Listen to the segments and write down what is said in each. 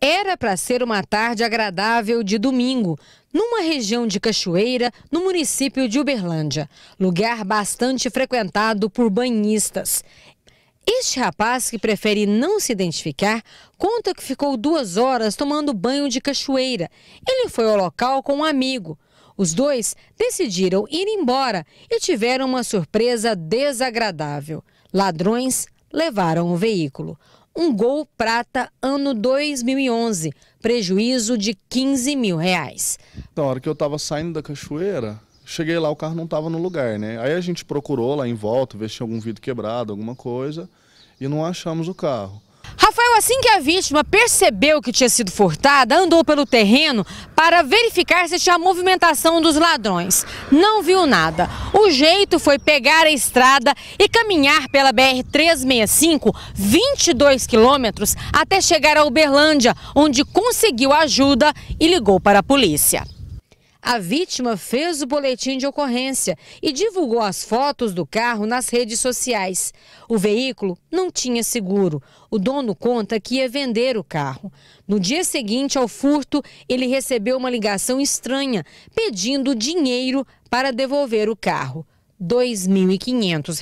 Era para ser uma tarde agradável de domingo, numa região de Cachoeira, no município de Uberlândia, lugar bastante frequentado por banhistas. Este rapaz, que prefere não se identificar, conta que ficou duas horas tomando banho de cachoeira. Ele foi ao local com um amigo. Os dois decidiram ir embora e tiveram uma surpresa desagradável. Ladrões levaram o veículo. Um Gol Prata ano 2011, prejuízo de 15 mil reais. Na hora que eu estava saindo da cachoeira, cheguei lá, o carro não estava no lugar, né? Aí a gente procurou lá em volta, ver se tinha algum vidro quebrado, alguma coisa, e não achamos o carro assim que a vítima percebeu que tinha sido furtada, andou pelo terreno para verificar se tinha movimentação dos ladrões. Não viu nada. O jeito foi pegar a estrada e caminhar pela BR-365, 22 quilômetros, até chegar a Uberlândia, onde conseguiu ajuda e ligou para a polícia a vítima fez o boletim de ocorrência e divulgou as fotos do carro nas redes sociais. O veículo não tinha seguro. O dono conta que ia vender o carro. No dia seguinte ao furto, ele recebeu uma ligação estranha pedindo dinheiro para devolver o carro. R$ 2.500.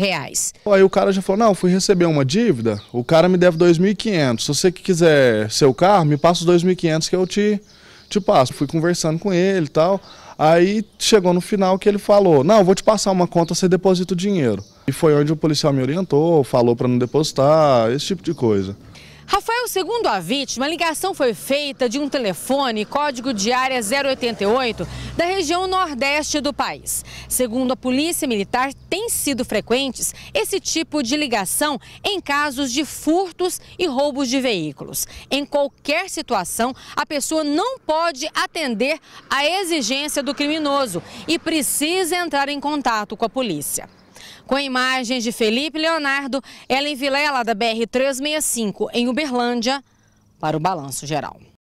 Aí o cara já falou: Não, fui receber uma dívida, o cara me deve 2.500. Se você quiser seu carro, me passa os 2.500 que eu te Tipo, ah, fui conversando com ele e tal. Aí chegou no final que ele falou: Não, vou te passar uma conta, você deposita o dinheiro. E foi onde o policial me orientou, falou para não depositar, esse tipo de coisa. Rafael, segundo a vítima, a ligação foi feita de um telefone código de área 088 da região nordeste do país. Segundo a Polícia Militar, tem sido frequentes esse tipo de ligação em casos de furtos e roubos de veículos. Em qualquer situação, a pessoa não pode atender à exigência do criminoso e precisa entrar em contato com a polícia. Com imagens de Felipe Leonardo, Ellen Vilela, da BR-365, em Uberlândia, para o Balanço Geral.